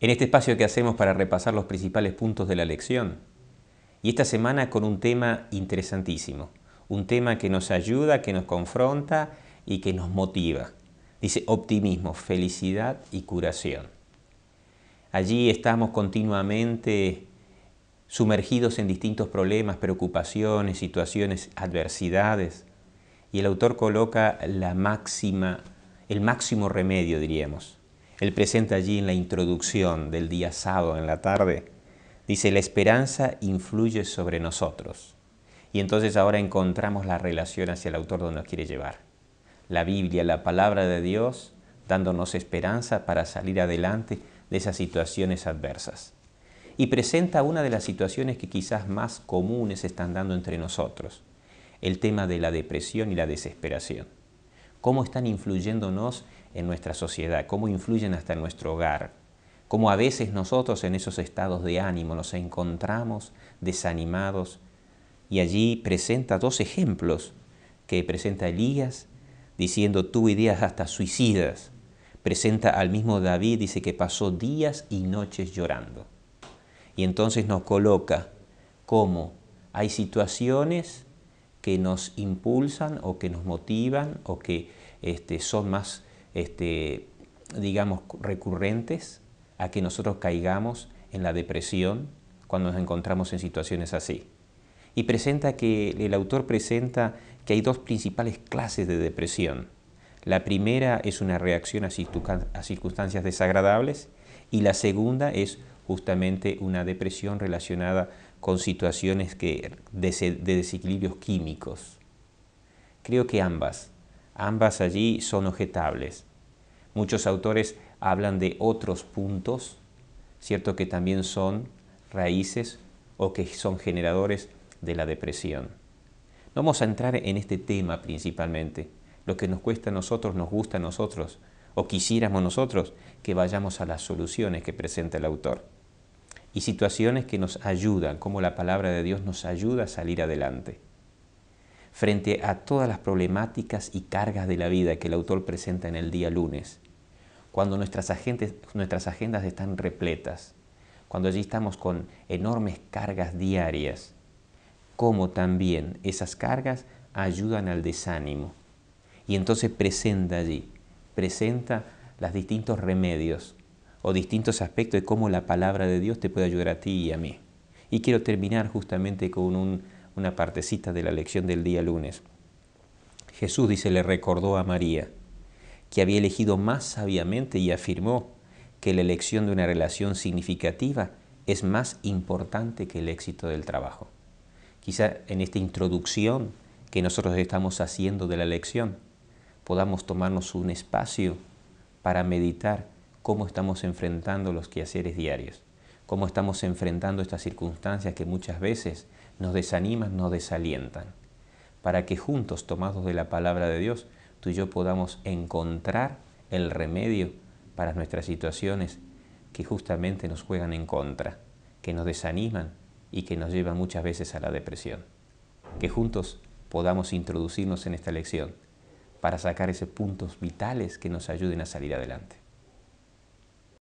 En este espacio que hacemos para repasar los principales puntos de la lección, y esta semana con un tema interesantísimo, un tema que nos ayuda, que nos confronta y que nos motiva. Dice optimismo, felicidad y curación. Allí estamos continuamente sumergidos en distintos problemas, preocupaciones, situaciones, adversidades, y el autor coloca el máximo remedio, diríamos, él presenta allí en la introducción del día sábado en la tarde, dice, la esperanza influye sobre nosotros. Y entonces ahora encontramos la relación hacia el autor donde nos quiere llevar. La Biblia, la palabra de Dios, dándonos esperanza para salir adelante de esas situaciones adversas. Y presenta una de las situaciones que quizás más comunes están dando entre nosotros, el tema de la depresión y la desesperación cómo están influyéndonos en nuestra sociedad, cómo influyen hasta en nuestro hogar, cómo a veces nosotros en esos estados de ánimo nos encontramos desanimados. Y allí presenta dos ejemplos que presenta Elías diciendo tuve ideas hasta suicidas. Presenta al mismo David, dice que pasó días y noches llorando. Y entonces nos coloca cómo hay situaciones que nos impulsan o que nos motivan o que este, son más, este, digamos, recurrentes a que nosotros caigamos en la depresión cuando nos encontramos en situaciones así. Y presenta que el autor presenta que hay dos principales clases de depresión. La primera es una reacción a circunstancias desagradables y la segunda es justamente una depresión relacionada con situaciones de, de desequilibrios químicos. Creo que ambas, ambas allí son objetables. Muchos autores hablan de otros puntos, cierto que también son raíces o que son generadores de la depresión. No vamos a entrar en este tema principalmente, lo que nos cuesta a nosotros, nos gusta a nosotros, o quisiéramos nosotros que vayamos a las soluciones que presenta el autor y situaciones que nos ayudan, como la palabra de Dios nos ayuda a salir adelante. Frente a todas las problemáticas y cargas de la vida que el autor presenta en el día lunes, cuando nuestras, nuestras agendas están repletas, cuando allí estamos con enormes cargas diarias, ¿cómo también esas cargas ayudan al desánimo. Y entonces presenta allí, presenta los distintos remedios o distintos aspectos de cómo la palabra de Dios te puede ayudar a ti y a mí. Y quiero terminar justamente con una partecita de la lección del día lunes. Jesús dice, le recordó a María que había elegido más sabiamente y afirmó que la elección de una relación significativa es más importante que el éxito del trabajo. Quizá en esta introducción que nosotros estamos haciendo de la lección podamos tomarnos un espacio para meditar cómo estamos enfrentando los quehaceres diarios, cómo estamos enfrentando estas circunstancias que muchas veces nos desaniman, nos desalientan, para que juntos, tomados de la palabra de Dios, tú y yo podamos encontrar el remedio para nuestras situaciones que justamente nos juegan en contra, que nos desaniman y que nos llevan muchas veces a la depresión. Que juntos podamos introducirnos en esta lección para sacar esos puntos vitales que nos ayuden a salir adelante.